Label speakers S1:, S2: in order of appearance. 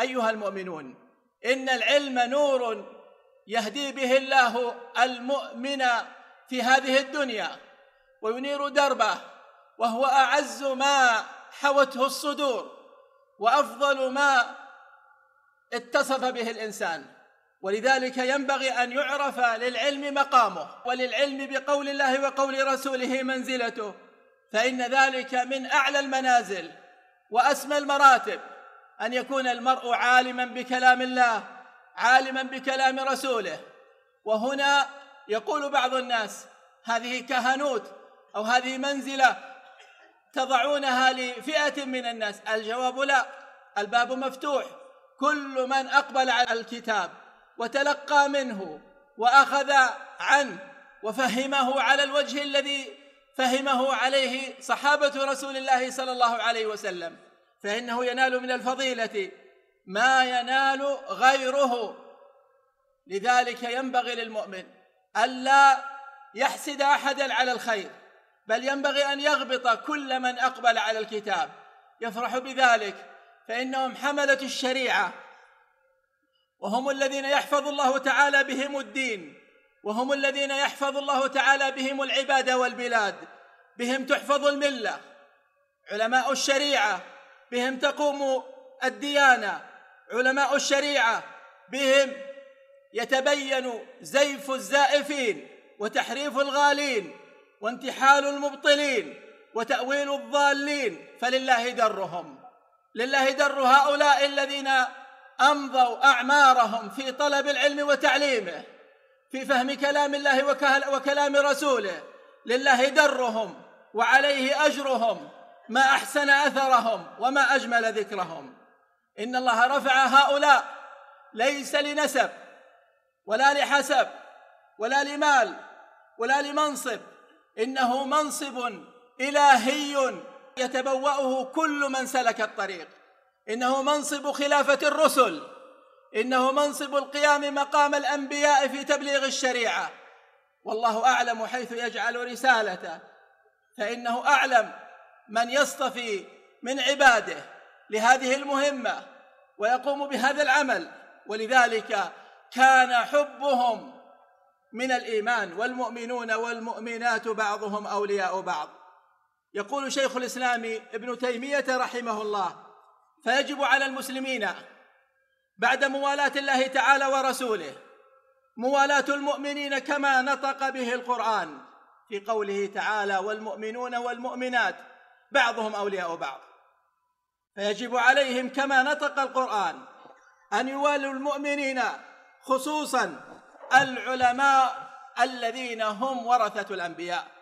S1: ايها المؤمنون ان العلم نور يهدي به الله المؤمن في هذه الدنيا وينير دربه وهو اعز ما حوته الصدور وافضل ما اتصف به الانسان ولذلك ينبغي ان يعرف للعلم مقامه وللعلم بقول الله وقول رسوله منزلته فان ذلك من اعلى المنازل واسمى المراتب ان يكون المرء عالما بكلام الله عالما بكلام رسوله وهنا يقول بعض الناس هذه كهنوت او هذه منزله تضعونها لفئه من الناس الجواب لا الباب مفتوح كل من اقبل على الكتاب وتلقى منه واخذ عنه وفهمه على الوجه الذي فهمه عليه صحابه رسول الله صلى الله عليه وسلم فإنه ينال من الفضيلة ما ينال غيره لذلك ينبغي للمؤمن ألا يحسد أحدا على الخير بل ينبغي أن يغبط كل من أقبل على الكتاب يفرح بذلك فإنهم حملة الشريعة وهم الذين يحفظ الله تعالى بهم الدين وهم الذين يحفظ الله تعالى بهم العبادة والبلاد بهم تحفظ الملة علماء الشريعة بهم تقوم الديانة علماء الشريعة بهم يتبين زيف الزائفين وتحريف الغالين وانتحال المبطلين وتأويل الضالين فلله درهم لله در هؤلاء الذين أمضوا أعمارهم في طلب العلم وتعليمه في فهم كلام الله وكلام رسوله لله درهم وعليه أجرهم ما احسن اثرهم وما اجمل ذكرهم ان الله رفع هؤلاء ليس لنسب ولا لحسب ولا لمال ولا لمنصب انه منصب الهي يتبوأه كل من سلك الطريق انه منصب خلافه الرسل انه منصب القيام مقام الانبياء في تبليغ الشريعه والله اعلم حيث يجعل رسالته فانه اعلم من يصطفي من عباده لهذه المهمه ويقوم بهذا العمل ولذلك كان حبهم من الايمان والمؤمنون والمؤمنات بعضهم اولياء بعض يقول شيخ الاسلام ابن تيميه رحمه الله فيجب على المسلمين بعد موالاه الله تعالى ورسوله موالاه المؤمنين كما نطق به القران في قوله تعالى والمؤمنون والمؤمنات بعضهم أولياء بعض فيجب عليهم كما نطق القرآن أن يوالوا المؤمنين خصوصا العلماء الذين هم ورثة الأنبياء